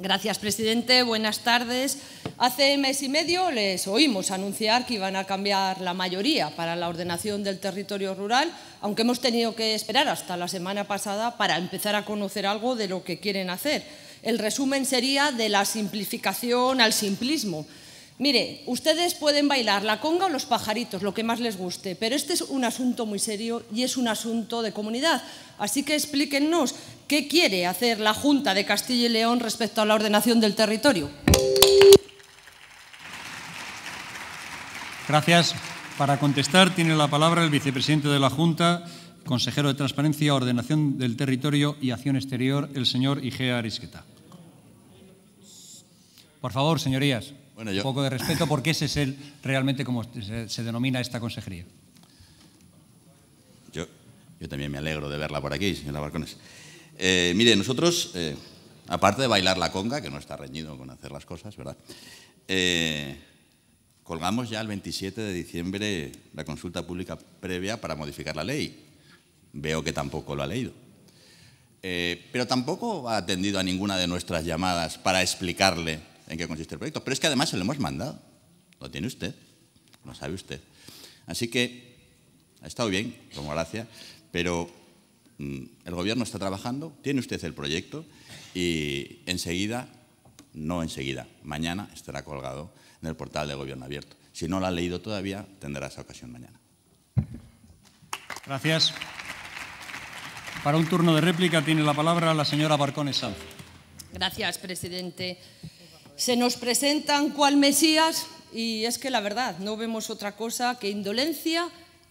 Gracias, presidente. Buenas tardes. Hace mes y medio les oímos anunciar que iban a cambiar la mayoría para la ordenación del territorio rural, aunque hemos tenido que esperar hasta la semana pasada para empezar a conocer algo de lo que quieren hacer. El resumen sería de la simplificación al simplismo. Mire, ustedes pueden bailar la conga o los pajaritos, lo que más les guste, pero este es un asunto muy serio y es un asunto de comunidad. Así que explíquennos ¿Qué quiere hacer la Junta de Castilla y León respecto a la ordenación del territorio? Gracias. Para contestar tiene la palabra el vicepresidente de la Junta, consejero de Transparencia, Ordenación del Territorio y Acción Exterior, el señor Igea Arisqueta. Por favor, señorías, un poco de respeto porque ese es el, realmente como se, denomina esta consejería. Yo, yo, también me alegro de verla por aquí, señora Barcones. Eh, mire, nosotros, eh, aparte de bailar la conga, que no está reñido con hacer las cosas, ¿verdad? Eh, colgamos ya el 27 de diciembre la consulta pública previa para modificar la ley. Veo que tampoco lo ha leído. pero tampoco ha atendido a ninguna de nuestras llamadas para explicarle en qué consiste el proyecto. Pero es que además se lo hemos mandado. Lo tiene usted, lo sabe usted. Así que ha estado bien, como gracia, pero Mm, el gobierno está trabajando, tiene usted el proyecto y enseguida, no enseguida, mañana estará colgado en el portal de Gobierno Abierto. Si no lo ha leído todavía, tendrá esa ocasión mañana. Gracias. Para un turno de réplica tiene la palabra la señora Barcones Sanz. Gracias, presidente. Se nos presentan cual Mesías y es que la verdad no vemos otra cosa que indolencia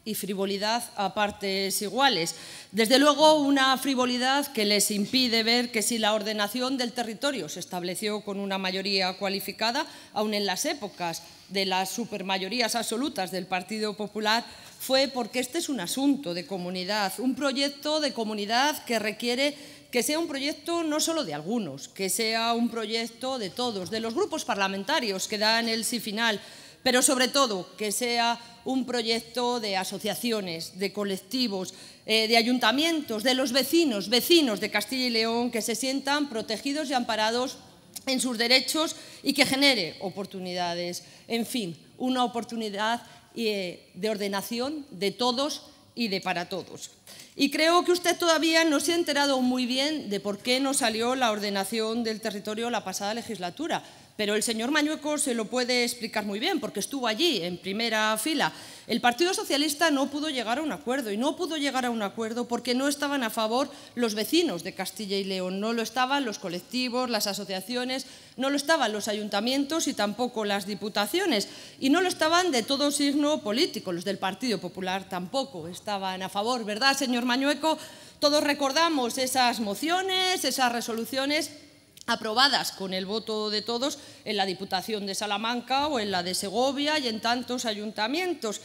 y frivolidad a partes iguales. Desde luego, una frivolidad que les impide ver que si la ordenación del territorio se estableció con una mayoría cualificada, aun en las épocas de las supermayorías absolutas del Partido Popular, fue porque este es un asunto de comunidad, un proyecto de comunidad que requiere que sea un proyecto no solo de algunos, que sea un proyecto de todos, de los grupos parlamentarios que dan el sí final, pero sobre todo que sea un proyecto de asociaciones, de colectivos, eh, de ayuntamientos, de los vecinos, vecinos de Castilla y León, que se sientan protegidos y amparados en sus derechos y que genere oportunidades. En fin, una oportunidad eh, de ordenación de todos y de para todos. Y creo que usted todavía no se ha enterado muy bien de por qué no salió la ordenación del territorio la pasada legislatura pero el señor Mañueco se lo puede explicar muy bien porque estuvo allí en primera fila. El Partido Socialista no pudo llegar a un acuerdo y no pudo llegar a un acuerdo porque no estaban a favor los vecinos de Castilla y León, no lo estaban los colectivos, las asociaciones, no lo estaban los ayuntamientos y tampoco las diputaciones y no lo estaban de todo signo político, los del Partido Popular tampoco estaban a favor, ¿verdad, señor Mañueco? Todos recordamos esas mociones, esas resoluciones aprobadas con el voto de todos en la Diputación de Salamanca o en la de Segovia y en tantos ayuntamientos.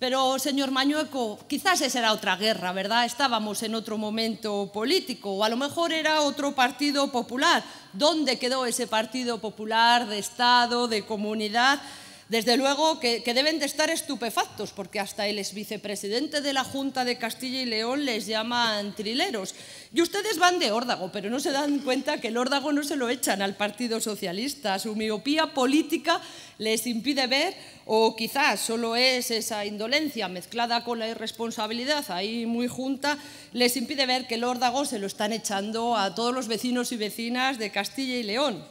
Pero, señor Mañueco, quizás esa era otra guerra, ¿verdad? Estábamos en otro momento político, o a lo mejor era otro partido popular. ¿Dónde quedó ese partido popular de Estado, de comunidad? Desde luego que, deben de estar estupefactos, porque hasta el ex vicepresidente de la Junta de Castilla y León les llaman trileros. Y ustedes van de órdago, pero no se dan cuenta que el órdago no se lo echan al Partido Socialista. Su miopía política les impide ver, o quizás solo es esa indolencia mezclada con la irresponsabilidad ahí muy junta, les impide ver que el órdago se lo están echando a todos los vecinos y vecinas de Castilla y León.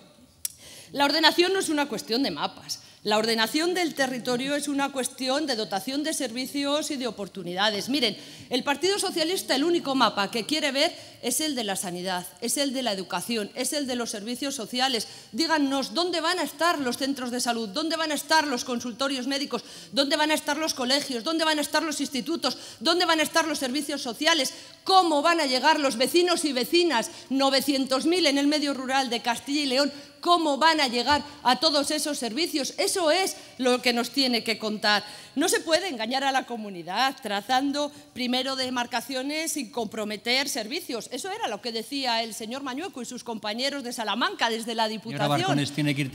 La ordenación no es una cuestión de mapas. La ordenación del territorio es una cuestión de dotación de servicios y de oportunidades. Miren, el Partido Socialista el único mapa que quiere ver es el de la sanidad, es el de la educación, es el de los servicios sociales. Díganos dónde van a estar los centros de salud, dónde van a estar los consultorios médicos, dónde van a estar los colegios, dónde van a estar los institutos, dónde van a estar los servicios sociales, cómo van a llegar los vecinos y vecinas, 900.000 en el medio rural de Castilla y León, cómo van a llegar a todos esos servicios. Eso es lo que nos tiene que contar. No se puede engañar a la comunidad trazando primero demarcaciones y comprometer servicios. Eso era lo que decía el señor Mañueco y sus compañeros de Salamanca desde la Diputación.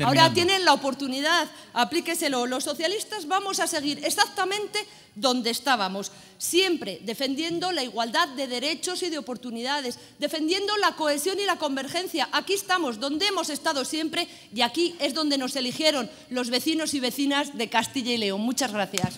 Ahora tienen la oportunidad, aplíqueselo. Los socialistas vamos a seguir exactamente donde estábamos, siempre defendiendo la igualdad de derechos y de oportunidades, defendiendo la cohesión y la convergencia. Aquí estamos, donde hemos estado siempre y aquí es donde nos eligieron los vecinos y vecinas de Castilla y León. Muchas gracias.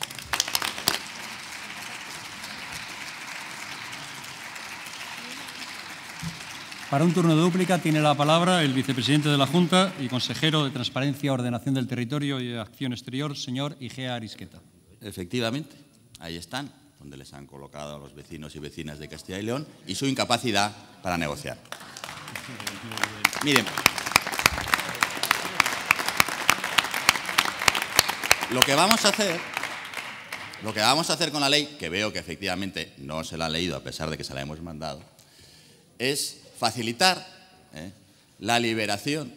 Para un turno de dúplica tiene la palabra el vicepresidente de la Junta y consejero de Transparencia, Ordenación del Territorio y Acción Exterior, señor Igea Arisqueta. Efectivamente, ahí están, donde les han colocado a los vecinos y vecinas de Castilla y León y su incapacidad para negociar. Miren, lo que vamos a hacer lo que vamos a hacer con la ley, que veo que efectivamente no se la ha leído a pesar de que se la hemos mandado, es facilitar ¿eh? la liberación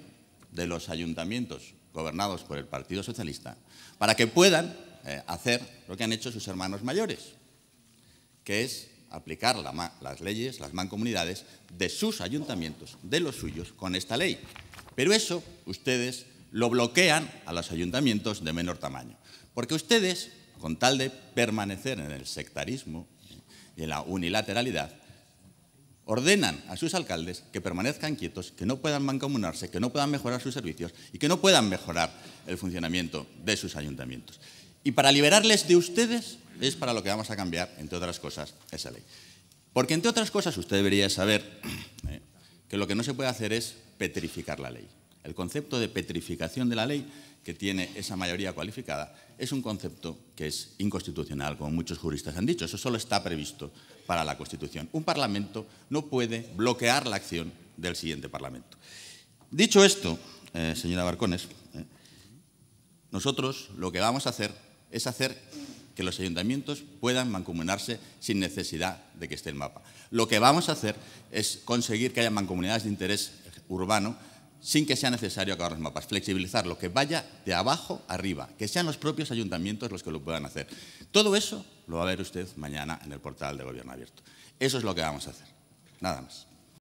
de los ayuntamientos gobernados por el Partido Socialista para que puedan eh, hacer lo que han hecho sus hermanos mayores, que es aplicar las leyes, las mancomunidades de sus ayuntamientos, de los suyos, con esta ley. Pero eso ustedes lo bloquean a los ayuntamientos de menor tamaño. Porque ustedes, con tal de permanecer en el sectarismo ¿eh? y en la unilateralidad, ordenan a sus alcaldes que permanezcan quietos, que no puedan mancomunarse, que no puedan mejorar sus servicios y que no puedan mejorar el funcionamiento de sus ayuntamientos. Y para liberarles de ustedes es para lo que vamos a cambiar, entre otras cosas, esa ley. Porque, entre otras cosas, usted debería saber eh, que lo que no se puede hacer es petrificar la ley. El concepto de petrificación de la ley que tiene esa mayoría cualificada es un concepto que es inconstitucional, como muchos juristas han dicho. Eso solo está previsto para la Constitución. Un Parlamento no puede bloquear la acción del siguiente Parlamento. Dicho esto, eh, señora Barcones, eh, nosotros lo que vamos a hacer es hacer que los ayuntamientos puedan mancomunarse sin necesidad de que esté el mapa. Lo que vamos a hacer es conseguir que haya mancomunidades de interés urbano sin que sea necesario acabar los mapas, Flexibilizar lo que vaya de abajo arriba, que sean los propios ayuntamientos los que lo puedan hacer. Todo eso lo va a ver usted mañana en el portal de Gobierno Abierto. Eso es lo que vamos a hacer. Nada más.